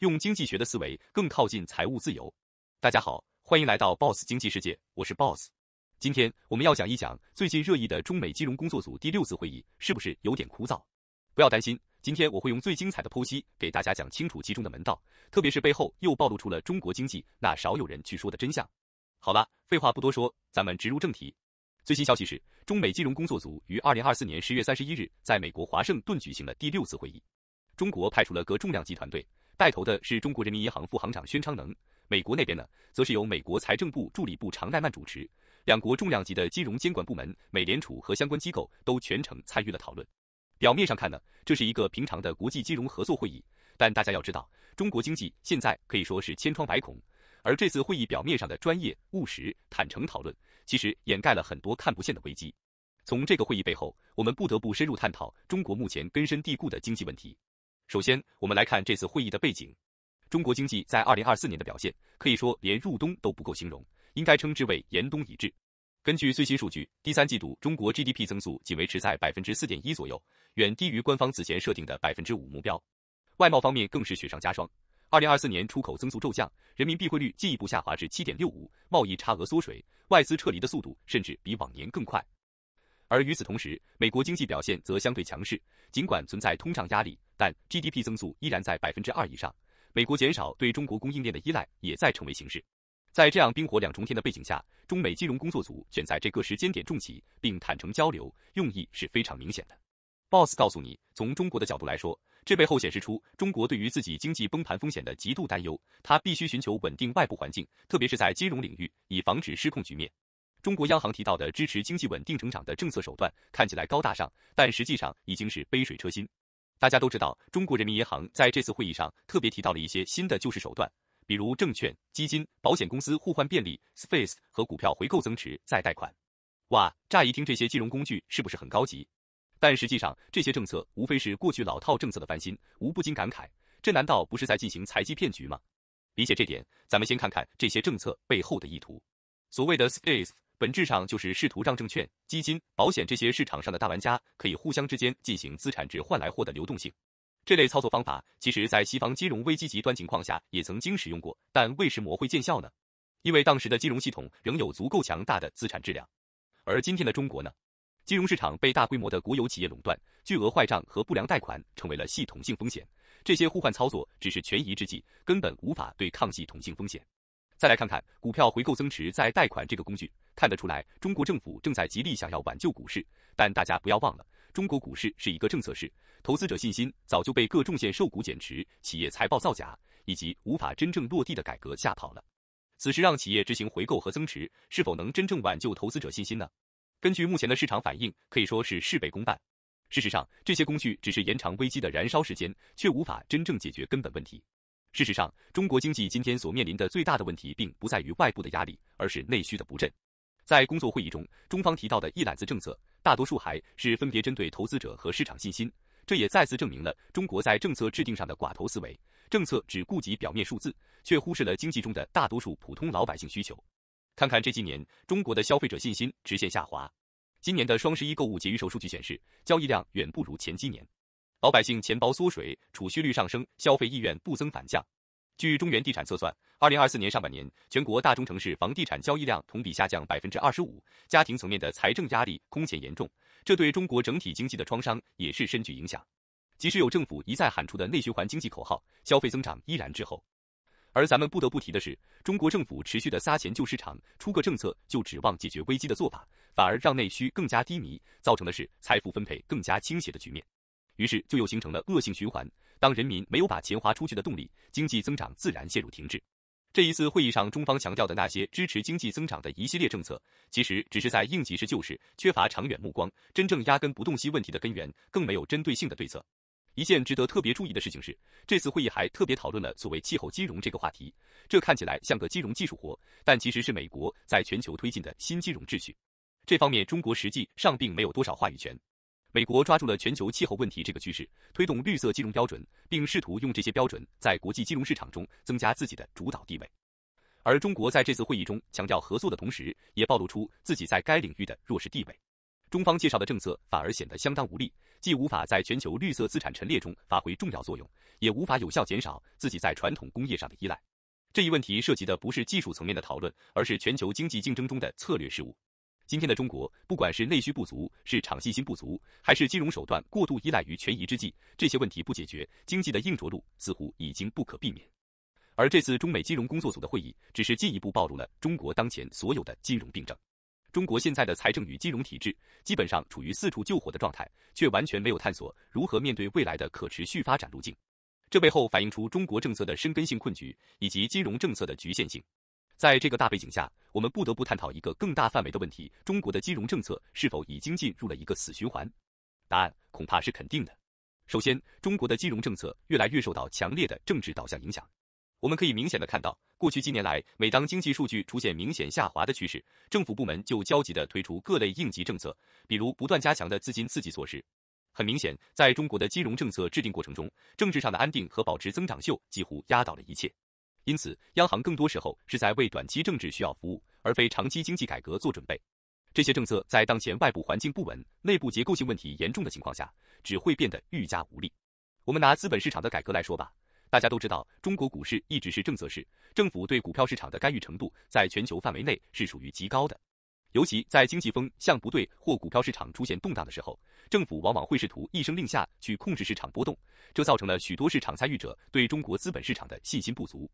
用经济学的思维更靠近财务自由。大家好，欢迎来到 Boss 经济世界，我是 Boss。今天我们要讲一讲最近热议的中美金融工作组第六次会议，是不是有点枯燥？不要担心，今天我会用最精彩的剖析给大家讲清楚其中的门道，特别是背后又暴露出了中国经济那少有人去说的真相。好了，废话不多说，咱们直入正题。最新消息是，中美金融工作组于二零二四年十月三十一日在美国华盛顿举行了第六次会议，中国派出了个重量级团队。带头的是中国人民银行副行长宣昌能，美国那边呢，则是由美国财政部助理部长奈曼主持。两国重量级的金融监管部门美联储和相关机构都全程参与了讨论。表面上看呢，这是一个平常的国际金融合作会议，但大家要知道，中国经济现在可以说是千疮百孔，而这次会议表面上的专业、务实、坦诚讨论，其实掩盖了很多看不见的危机。从这个会议背后，我们不得不深入探讨中国目前根深蒂固的经济问题。首先，我们来看这次会议的背景。中国经济在二零二四年的表现，可以说连入冬都不够形容，应该称之为严冬已至。根据最新数据，第三季度中国 GDP 增速仅维持在百分之四点一左右，远低于官方此前设定的百分之五目标。外贸方面更是雪上加霜，二零二四年出口增速骤降，人民币汇率进一步下滑至七点六五，贸易差额缩水，外资撤离的速度甚至比往年更快。而与此同时，美国经济表现则相对强势，尽管存在通胀压力。但 GDP 增速依然在百分之二以上，美国减少对中国供应链的依赖也在成为形势。在这样冰火两重天的背景下，中美金融工作组选在这个时间点重启并坦诚交流，用意是非常明显的。BOSS 告诉你，从中国的角度来说，这背后显示出中国对于自己经济崩盘风险的极度担忧，他必须寻求稳定外部环境，特别是在金融领域，以防止失控局面。中国央行提到的支持经济稳定成长的政策手段看起来高大上，但实际上已经是杯水车薪。大家都知道，中国人民银行在这次会议上特别提到了一些新的救市手段，比如证券、基金、保险公司互换便利 s p a c e 和股票回购增持再贷款。哇，乍一听这些金融工具是不是很高级？但实际上，这些政策无非是过去老套政策的翻新，无不禁感慨：这难道不是在进行财技骗局吗？理解这点，咱们先看看这些政策背后的意图。所谓的 s p a c e 本质上就是试图让证券、基金、保险这些市场上的大玩家可以互相之间进行资产置换来获的流动性。这类操作方法其实，在西方金融危机极端情况下也曾经使用过，但为什么会见效呢？因为当时的金融系统仍有足够强大的资产质量。而今天的中国呢？金融市场被大规模的国有企业垄断，巨额坏账和不良贷款成为了系统性风险。这些互换操作只是权宜之计，根本无法对抗系统性风险。再来看看股票回购增持再贷款这个工具，看得出来，中国政府正在极力想要挽救股市，但大家不要忘了，中国股市是一个政策市，投资者信心早就被各重线受股减持、企业财报造假以及无法真正落地的改革吓跑了。此时让企业执行回购和增持，是否能真正挽救投资者信心呢？根据目前的市场反应，可以说是事倍功半。事实上，这些工具只是延长危机的燃烧时间，却无法真正解决根本问题。事实上，中国经济今天所面临的最大的问题，并不在于外部的压力，而是内需的不振。在工作会议中，中方提到的一揽子政策，大多数还是分别针对投资者和市场信心。这也再次证明了中国在政策制定上的寡头思维，政策只顾及表面数字，却忽视了经济中的大多数普通老百姓需求。看看这几年，中国的消费者信心直线下滑。今年的双十一购物节预售数据显示，交易量远不如前几年。老百姓钱包缩水，储蓄率上升，消费意愿不增反降。据中原地产测算，二零二四年上半年，全国大中城市房地产交易量同比下降百分之二十五，家庭层面的财政压力空前严重，这对中国整体经济的创伤也是深具影响。即使有政府一再喊出的内循环经济口号，消费增长依然滞后。而咱们不得不提的是，中国政府持续的撒钱救市场，出个政策就指望解决危机的做法，反而让内需更加低迷，造成的是财富分配更加倾斜的局面。于是就又形成了恶性循环。当人民没有把钱花出去的动力，经济增长自然陷入停滞。这一次会议上，中方强调的那些支持经济增长的一系列政策，其实只是在应急式救市，缺乏长远目光，真正压根不洞悉问题的根源，更没有针对性的对策。一件值得特别注意的事情是，这次会议还特别讨论了所谓气候金融这个话题。这看起来像个金融技术活，但其实是美国在全球推进的新金融秩序。这方面，中国实际上并没有多少话语权。美国抓住了全球气候问题这个趋势，推动绿色金融标准，并试图用这些标准在国际金融市场中增加自己的主导地位。而中国在这次会议中强调合作的同时，也暴露出自己在该领域的弱势地位。中方介绍的政策反而显得相当无力，既无法在全球绿色资产陈列中发挥重要作用，也无法有效减少自己在传统工业上的依赖。这一问题涉及的不是技术层面的讨论，而是全球经济竞争中的策略事务。今天的中国，不管是内需不足，是场信心不足，还是金融手段过度依赖于权宜之计，这些问题不解决，经济的硬着陆似乎已经不可避免。而这次中美金融工作组的会议，只是进一步暴露了中国当前所有的金融病症。中国现在的财政与金融体制，基本上处于四处救火的状态，却完全没有探索如何面对未来的可持续发展路径。这背后反映出中国政策的根性困局，以及金融政策的局限性。在这个大背景下，我们不得不探讨一个更大范围的问题：中国的金融政策是否已经进入了一个死循环？答案恐怕是肯定的。首先，中国的金融政策越来越受到强烈的政治导向影响。我们可以明显的看到，过去几年来，每当经济数据出现明显下滑的趋势，政府部门就焦急的推出各类应急政策，比如不断加强的资金刺激措施。很明显，在中国的金融政策制定过程中，政治上的安定和保持增长秀几乎压倒了一切。因此，央行更多时候是在为短期政治需要服务，而非长期经济改革做准备。这些政策在当前外部环境不稳、内部结构性问题严重的情况下，只会变得愈加无力。我们拿资本市场的改革来说吧，大家都知道，中国股市一直是政策市，政府对股票市场的干预程度在全球范围内是属于极高的。尤其在经济风向不对或股票市场出现动荡的时候，政府往往会试图一声令下去控制市场波动，这造成了许多市场参与者对中国资本市场的信心不足。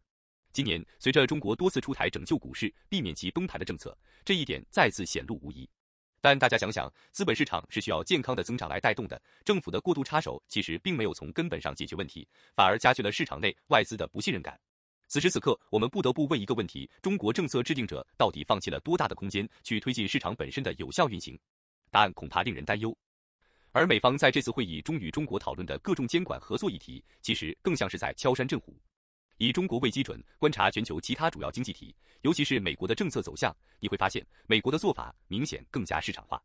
今年，随着中国多次出台拯救股市、避免其崩盘的政策，这一点再次显露无疑。但大家想想，资本市场是需要健康的增长来带动的，政府的过度插手其实并没有从根本上解决问题，反而加剧了市场内外资的不信任感。此时此刻，我们不得不问一个问题：中国政策制定者到底放弃了多大的空间去推进市场本身的有效运行？答案恐怕令人担忧。而美方在这次会议中与中国讨论的各种监管合作议题，其实更像是在敲山震虎。以中国为基准观察全球其他主要经济体，尤其是美国的政策走向，你会发现美国的做法明显更加市场化。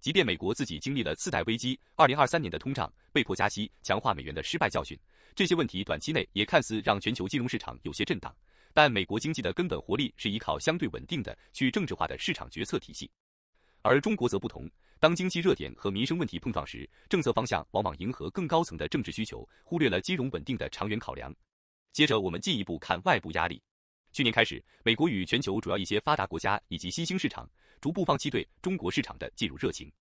即便美国自己经历了次贷危机、二零二三年的通胀被迫加息、强化美元的失败教训，这些问题短期内也看似让全球金融市场有些震荡。但美国经济的根本活力是依靠相对稳定的去政治化的市场决策体系，而中国则不同。当经济热点和民生问题碰撞时，政策方向往往迎合更高层的政治需求，忽略了金融稳定的长远考量。接着，我们进一步看外部压力。去年开始，美国与全球主要一些发达国家以及新兴市场逐步放弃对中国市场的进入热情，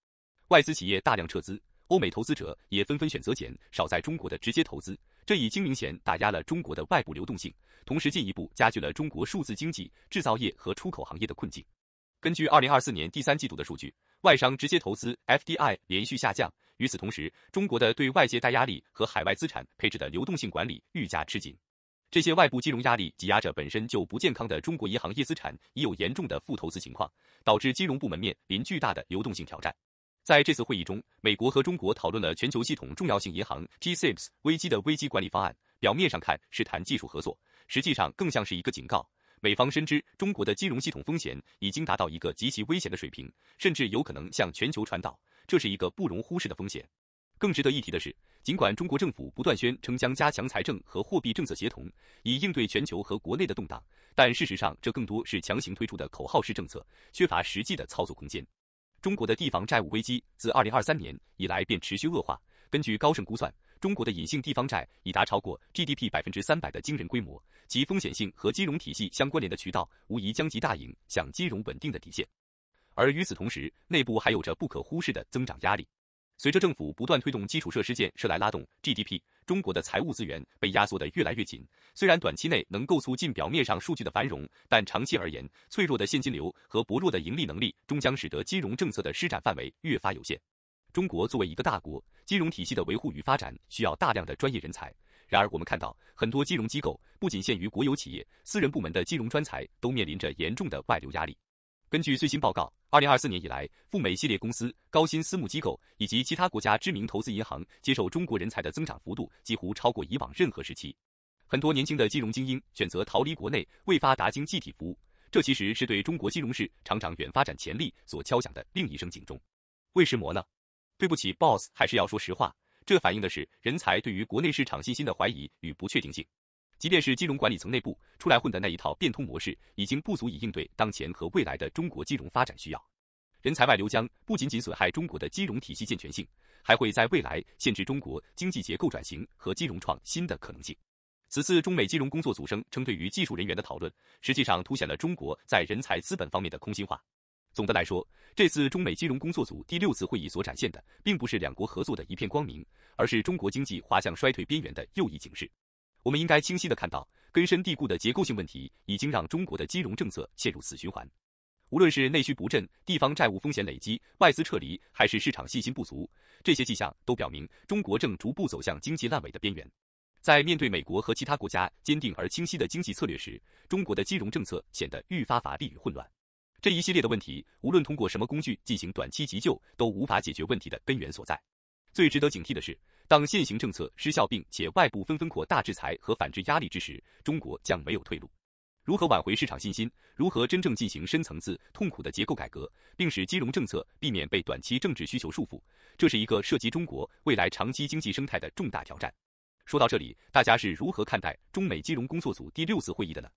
外资企业大量撤资，欧美投资者也纷纷选择减少在中国的直接投资。这已经明显打压了中国的外部流动性，同时进一步加剧了中国数字经济、制造业和出口行业的困境。根据二零二四年第三季度的数据，外商直接投资 （FDI） 连续下降。与此同时，中国的对外借贷压力和海外资产配置的流动性管理愈加吃紧。这些外部金融压力挤压着本身就不健康的中国银行业资产，已有严重的负投资情况，导致金融部门面临巨大的流动性挑战。在这次会议中，美国和中国讨论了全球系统重要性银行 （G-SIBs） 危机的危机管理方案。表面上看是谈技术合作，实际上更像是一个警告。美方深知中国的金融系统风险已经达到一个极其危险的水平，甚至有可能向全球传导，这是一个不容忽视的风险。更值得一提的是，尽管中国政府不断宣称将加强财政和货币政策协同，以应对全球和国内的动荡，但事实上这更多是强行推出的口号式政策，缺乏实际的操作空间。中国的地方债务危机自2023年以来便持续恶化。根据高盛估算，中国的隐性地方债已达超过 GDP 百分之三百的惊人规模，其风险性和金融体系相关联的渠道无疑将极大影响金融稳定的底线。而与此同时，内部还有着不可忽视的增长压力。随着政府不断推动基础设施建设来拉动 GDP，中国的财务资源被压缩得越来越紧。虽然短期内能够促进表面上数据的繁荣，但长期而言，脆弱的现金流和薄弱的盈利能力终将使得金融政策的施展范围越发有限。中国作为一个大国，金融体系的维护与发展需要大量的专业人才。然而，我们看到很多金融机构不仅限于国有企业，私人部门的金融专才都面临着严重的外流压力。根据最新报告。二零二四年以来，赴美系列公司、高新私募机构以及其他国家知名投资银行接受中国人才的增长幅度，几乎超过以往任何时期。很多年轻的金融精英选择逃离国内未发达经济体服务，这其实是对中国金融市场长远发展潜力所敲响的另一声警钟。为什么呢？对不起，boss，还是要说实话，这反映的是人才对于国内市场信心的怀疑与不确定性。即便是金融管理层内部出来混的那一套变通模式，已经不足以应对当前和未来的中国金融发展需要。人才外流将不仅仅损害中国的金融体系健全性，还会在未来限制中国经济结构转型和金融创新的可能性。此次中美金融工作组声称对于技术人员的讨论，实际上凸显了中国在人才资本方面的空心化。总的来说，这次中美金融工作组第六次会议所展现的，并不是两国合作的一片光明，而是中国经济滑向衰退边缘的又一警示。我们应该清晰地看到，根深蒂固的结构性问题已经让中国的金融政策陷入死循环。无论是内需不振、地方债务风险累积、外资撤离，还是市场信心不足，这些迹象都表明中国正逐步走向经济烂尾的边缘。在面对美国和其他国家坚定而清晰的经济策略时，中国的金融政策显得愈发乏力与混乱。这一系列的问题，无论通过什么工具进行短期急救，都无法解决问题的根源所在。最值得警惕的是，当现行政策失效，并且外部纷纷扩大制裁和反制压力之时，中国将没有退路。如何挽回市场信心？如何真正进行深层次、痛苦的结构改革，并使金融政策避免被短期政治需求束缚？这是一个涉及中国未来长期经济生态的重大挑战。说到这里，大家是如何看待中美金融工作组第六次会议的呢？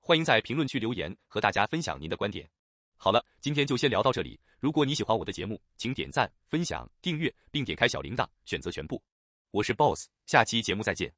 欢迎在评论区留言，和大家分享您的观点。好了，今天就先聊到这里。如果你喜欢我的节目，请点赞、分享、订阅，并点开小铃铛，选择全部。我是 BOSS，下期节目再见。